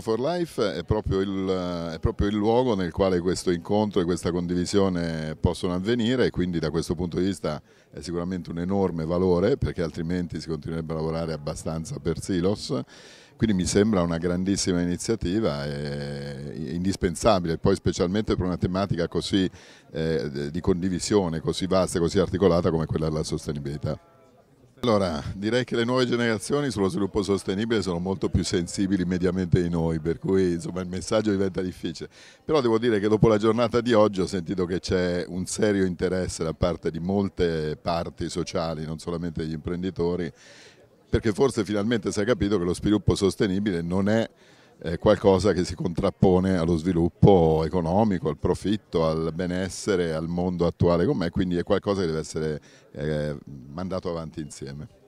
For Life è proprio, il, è proprio, il, luogo nel quale questo incontro e questa condivisione possono avvenire e quindi da questo punto di vista è sicuramente un enorme valore perché altrimenti si continuerebbe a lavorare abbastanza per silos. Quindi mi sembra una grandissima iniziativa e indispensabile, poi specialmente per una tematica così eh, di condivisione, così vasta, e così articolata come quella della sostenibilità. Allora, direi che le nuove generazioni sullo sviluppo sostenibile sono molto più sensibili mediamente di noi, per cui insomma, il messaggio diventa difficile. Però devo dire che dopo la giornata di oggi ho sentito che c'è un serio interesse da parte di molte parti sociali, non solamente degli imprenditori, perché forse finalmente si è capito che lo sviluppo sostenibile non è eh, qualcosa che si contrappone allo sviluppo economico, al profitto, al benessere, al mondo attuale com'è, quindi è qualcosa che deve essere eh, mandato avanti insieme.